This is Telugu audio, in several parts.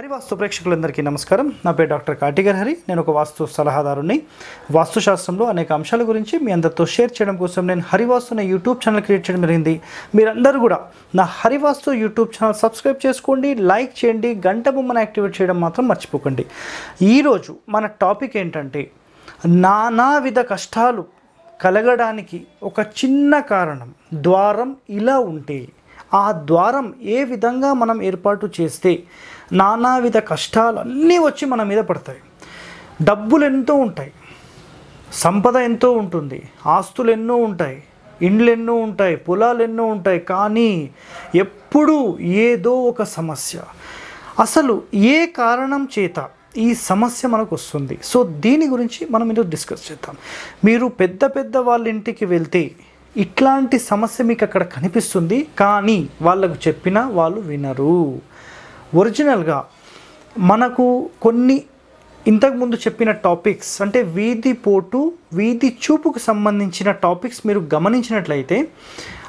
హరి వాస్తు ప్రేక్షకులందరికీ నమస్కారం నా పేరు డాక్టర్ కాటిగర్ హరి నేను ఒక వాస్తు సలహాదారుని వాస్తుశాస్త్రంలో అనేక అంశాల గురించి మీ అందరితో షేర్ చేయడం కోసం నేను హరివాస్తు అనే యూట్యూబ్ ఛానల్ క్రియేట్ చేయడం జరిగింది మీరందరూ కూడా నా హరివాస్తు యూట్యూబ్ ఛానల్ సబ్స్క్రైబ్ చేసుకోండి లైక్ చేయండి గంట బొమ్మను యాక్టివేట్ చేయడం మాత్రం మర్చిపోకండి ఈరోజు మన టాపిక్ ఏంటంటే నానావిధ కష్టాలు కలగడానికి ఒక చిన్న కారణం ద్వారం ఇలా ఉంటే ఆ ద్వారం ఏ విధంగా మనం ఏర్పాటు చేస్తే నానావిధ కష్టాలు అన్నీ వచ్చి మన మీద పడతాయి డబ్బులు ఎంతో ఉంటాయి సంపద ఎంతో ఉంటుంది ఆస్తులు ఎన్నో ఉంటాయి ఇండ్లు ఎన్నో ఉంటాయి పొలాలు ఎన్నో ఉంటాయి కానీ ఎప్పుడూ ఏదో ఒక సమస్య అసలు ఏ కారణం చేత ఈ సమస్య మనకు వస్తుంది సో దీని గురించి మనం ఈరోజు డిస్కస్ చేద్దాం మీరు పెద్ద పెద్ద వాళ్ళ ఇంటికి వెళ్తే ఇట్లాంటి సమస్య మీకు అక్కడ కనిపిస్తుంది కానీ వాళ్ళకు చెప్పినా వాళ్ళు వినరు ఒరిజినల్గా మనకు కొన్ని ఇంతకుముందు చెప్పిన టాపిక్స్ అంటే వీధి పోటు వీధి చూపుకు సంబంధించిన టాపిక్స్ మీరు గమనించినట్లయితే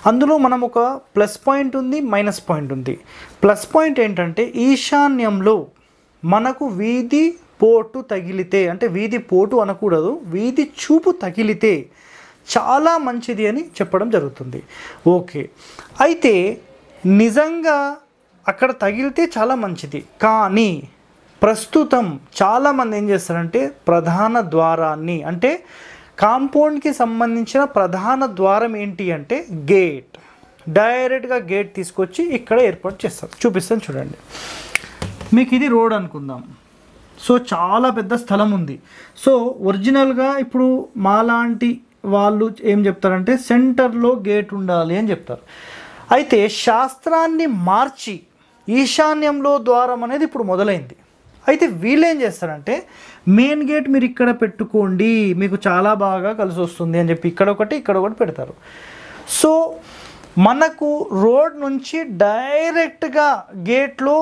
అందులో మనం ఒక ప్లస్ పాయింట్ ఉంది మైనస్ పాయింట్ ఉంది ప్లస్ పాయింట్ ఏంటంటే ఈశాన్యంలో మనకు వీధి పోటు తగిలితే అంటే వీధి పోటు అనకూడదు వీధి చూపు తగిలితే చాలా మంచిది అని చెప్పడం జరుగుతుంది ఓకే అయితే నిజంగా అక్కడ తగిలితే చాలా మంచిది కానీ ప్రస్తుతం చాలామంది ఏం చేస్తారంటే ప్రధాన ద్వారాన్ని అంటే కాంపౌండ్కి సంబంధించిన ప్రధాన ద్వారం ఏంటి అంటే గేట్ డైరెక్ట్గా గేట్ తీసుకొచ్చి ఇక్కడ ఏర్పాటు చేస్తారు చూపిస్తాను చూడండి మీకు ఇది రోడ్ అనుకుందాం సో చాలా పెద్ద స్థలం ఉంది సో ఒరిజినల్గా ఇప్పుడు మాలాంటి వాళ్ళు ఏం చెప్తారంటే సెంటర్లో గేట్ ఉండాలి అని చెప్తారు అయితే శాస్త్రాన్ని మార్చి ఈశాన్యంలో ద్వారం అనేది ఇప్పుడు మొదలైంది అయితే వీళ్ళు ఏం చేస్తారంటే మెయిన్ గేట్ మీరు ఇక్కడ పెట్టుకోండి మీకు చాలా బాగా కలిసి వస్తుంది అని చెప్పి ఇక్కడ ఒకటి ఇక్కడ ఒకటి పెడతారు సో మనకు రోడ్ నుంచి డైరెక్ట్గా గేట్లో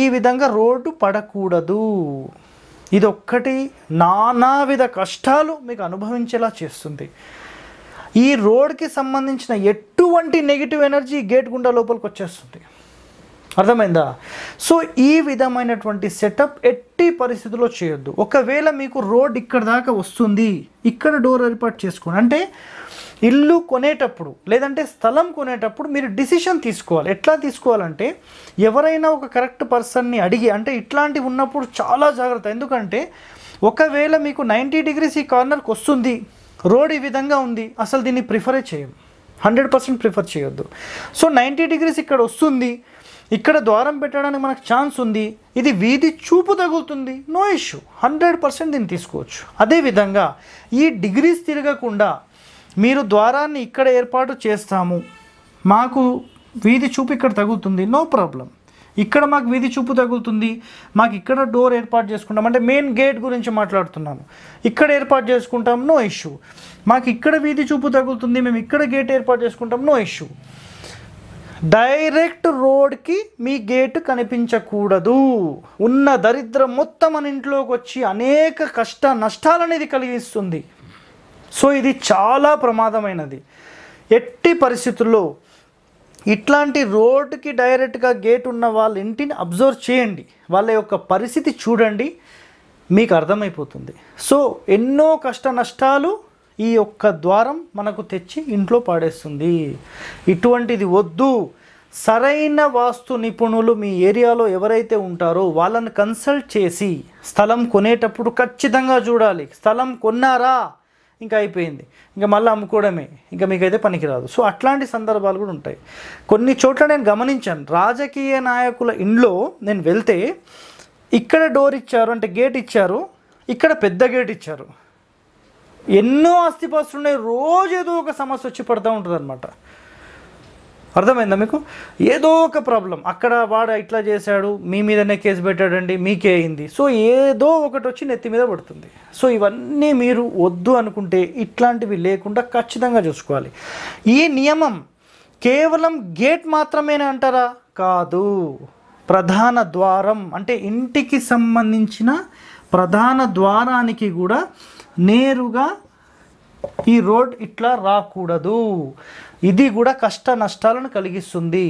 ఈ విధంగా రోడ్డు పడకూడదు ఇదొక్కటి నానావిధ కష్టాలు మీకు అనుభవించేలా చేస్తుంది ఈ రోడ్కి సంబంధించిన ఎటువంటి నెగిటివ్ ఎనర్జీ గేట్ గుండా లోపలికి వచ్చేస్తుంది అర్థమైందా సో ఈ విధమైనటువంటి సెటప్ ఎట్టి పరిస్థితుల్లో చేయొద్దు ఒకవేళ మీకు రోడ్ ఇక్కడ దాకా వస్తుంది ఇక్కడ డోర్ ఏర్పాటు చేసుకోండి అంటే ఇల్లు కొనేటప్పుడు లేదంటే స్థలం కొనేటప్పుడు మీరు డిసిషన్ తీసుకోవాలి ఎట్లా తీసుకోవాలంటే ఎవరైనా ఒక కరెక్ట్ పర్సన్ని అడిగి అంటే ఇట్లాంటివి ఉన్నప్పుడు చాలా జాగ్రత్త ఎందుకంటే ఒకవేళ మీకు నైంటీ డిగ్రీస్ ఈ కార్నర్కి వస్తుంది రోడ్ ఈ విధంగా ఉంది అసలు దీన్ని ప్రిఫరే చేయం హండ్రెడ్ పర్సెంట్ ప్రిఫర్ చేయొద్దు సో నైంటీ డిగ్రీస్ ఇక్కడ వస్తుంది ఇక్కడ ద్వారం పెట్టడానికి మనకు ఛాన్స్ ఉంది ఇది వీధి చూపు తగులుతుంది నో ఇష్యూ హండ్రెడ్ పర్సెంట్ దీన్ని తీసుకోవచ్చు అదేవిధంగా ఈ డిగ్రీస్ తిరగకుండా మీరు ద్వారాన్ని ఇక్కడ ఏర్పాటు చేస్తాము మాకు వీధి చూపు ఇక్కడ తగులుతుంది నో ప్రాబ్లం ఇక్కడ మాకు వీధి చూపు తగులుతుంది మాకు ఇక్కడ డోర్ ఏర్పాటు చేసుకుంటాం అంటే మెయిన్ గేట్ గురించి మాట్లాడుతున్నాను ఇక్కడ ఏర్పాటు చేసుకుంటాం నో ఇష్యూ మాకు ఇక్కడ వీధి చూపు తగులుతుంది మేము ఇక్కడ గేట్ ఏర్పాటు చేసుకుంటాం నో ఇష్యూ డైరెక్ట్ రోడ్కి మీ గేటు కనిపించకూడదు ఉన్న దరిద్రం మొత్తం మన ఇంట్లోకి వచ్చి అనేక కష్ట నష్టాలనేది కలిగిస్తుంది సో ఇది చాలా ప్రమాదమైనది ఎట్టి పరిస్థితుల్లో ఇట్లాంటి రోడ్డుకి డైరెక్ట్గా గేట్ ఉన్న వాళ్ళ ఇంటిని అబ్జర్వ్ చేయండి వాళ్ళ యొక్క పరిస్థితి చూడండి మీకు అర్థమైపోతుంది సో ఎన్నో కష్ట నష్టాలు ఈ యొక్క ద్వారం మనకు తెచ్చి ఇంట్లో పాడేస్తుంది ఇటువంటిది వద్దు సరైన వాస్తు నిపుణులు మీ ఏరియాలో ఎవరైతే ఉంటారో వాళ్ళని కన్సల్ట్ చేసి స్థలం కొనేటప్పుడు ఖచ్చితంగా చూడాలి స్థలం కొన్నారా ఇంకా అయిపోయింది ఇంకా మళ్ళీ అమ్ముకోవడమే ఇంకా మీకైతే పనికిరాదు సో అట్లాంటి సందర్భాలు కూడా ఉంటాయి కొన్ని చోట్ల నేను గమనించాను రాజకీయ నాయకుల ఇంట్లో నేను వెళ్తే ఇక్కడ డోర్ ఇచ్చారు అంటే గేట్ ఇచ్చారు ఇక్కడ పెద్ద గేట్ ఇచ్చారు ఎన్నో ఆస్తిపాస్తులు ఉన్నాయి రోజు ఏదో ఒక సమస్య వచ్చి పడుతూ ఉంటుంది అనమాట అర్థమైందా మీకు ఏదో ఒక ప్రాబ్లం అక్కడ వాడు ఇట్లా చేశాడు మీ మీదనే కేసు పెట్టాడండి మీకే అయింది సో ఏదో ఒకటి వచ్చి నెత్తి మీద పడుతుంది సో ఇవన్నీ మీరు వద్దు అనుకుంటే ఇట్లాంటివి లేకుండా ఖచ్చితంగా చూసుకోవాలి ఈ నియమం కేవలం గేట్ మాత్రమేనే అంటారా కాదు ప్రధాన ద్వారం అంటే ఇంటికి సంబంధించిన ప్రధాన ద్వారానికి కూడా నేరుగా ఈ రోడ్ ఇట్లా రాకూడదు ఇది కూడా కష్ట నష్టాలను కలిగిస్తుంది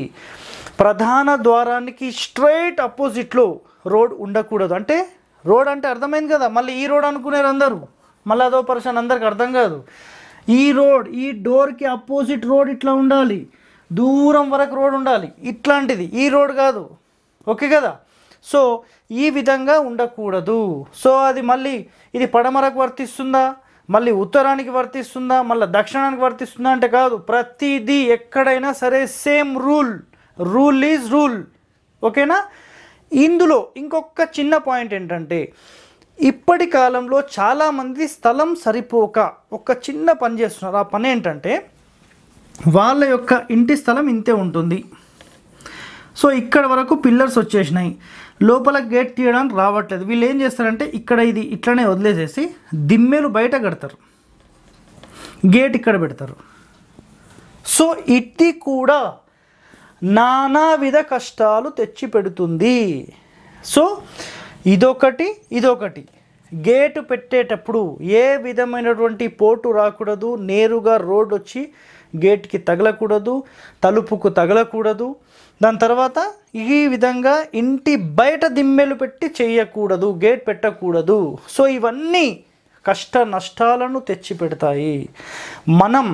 ప్రధాన ద్వారానికి స్ట్రైట్ అపోజిట్లో రోడ్ ఉండకూడదు అంటే రోడ్ అంటే అర్థమైంది కదా మళ్ళీ ఈ రోడ్ అనుకునేరు అందరూ మళ్ళీ అదో పర్సన్ అందరికి అర్థం కాదు ఈ రోడ్ ఈ డోర్కి అపోజిట్ రోడ్ ఇట్లా ఉండాలి దూరం వరకు రోడ్ ఉండాలి ఇట్లాంటిది ఈ రోడ్ కాదు ఓకే కదా సో ఈ విధంగా ఉండకూడదు సో అది మళ్ళీ ఇది పడమరకు వర్తిస్తుందా మళ్ళీ ఉత్తరానికి వర్తిస్తుందా మళ్ళీ దక్షిణానికి వర్తిస్తుందా అంటే కాదు ప్రతిదీ ఎక్కడైనా సరే same rule rule is rule ఓకేనా ఇందులో ఇంకొక చిన్న పాయింట్ ఏంటంటే ఇప్పటి కాలంలో చాలామంది స్థలం సరిపోక ఒక చిన్న పని చేస్తున్నారు ఆ పని ఏంటంటే వాళ్ళ యొక్క ఇంటి స్థలం ఇంతే ఉంటుంది సో ఇక్కడ వరకు పిల్లర్స్ వచ్చేసినాయి లోపల గేట్ తీయడానికి రావట్లేదు వీళ్ళు ఏం చేస్తారంటే ఇక్కడ ఇది ఇట్లనే వదిలేసేసి దిమ్మెలు బయట కడతారు గేట్ ఇక్కడ పెడతారు సో ఇది కూడా నానావిధ కష్టాలు తెచ్చి పెడుతుంది సో ఇదొకటి ఇదొకటి గేటు పెట్టేటప్పుడు ఏ విధమైనటువంటి పోటు రాకూడదు నేరుగా రోడ్ వచ్చి గేట్కి తగలకూడదు తలుపుకు తగలకూడదు దాని తర్వాత ఈ విధంగా ఇంటి బయట దిమ్మెలు పెట్టి చేయకూడదు గేట్ పెట్టకూడదు సో ఇవన్నీ కష్ట నష్టాలను తెచ్చిపెడతాయి మనం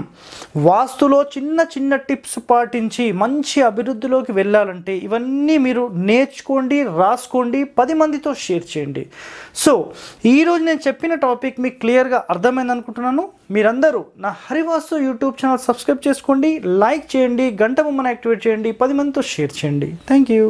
వాస్తులో చిన్న చిన్న టిప్స్ పాటించి మంచి అభివృద్ధిలోకి వెళ్ళాలంటే ఇవన్నీ మీరు నేర్చుకోండి రాసుకోండి పది మందితో షేర్ చేయండి సో ఈరోజు నేను చెప్పిన టాపిక్ మీకు క్లియర్గా అర్థమైంది అనుకుంటున్నాను మీరందరూ నా హరివాస్తు యూట్యూబ్ ఛానల్ సబ్స్క్రైబ్ చేసుకోండి లైక్ చేయండి గంట బొమ్మను యాక్టివేట్ చేయండి పది మందితో షేర్ చేయండి థ్యాంక్ యూ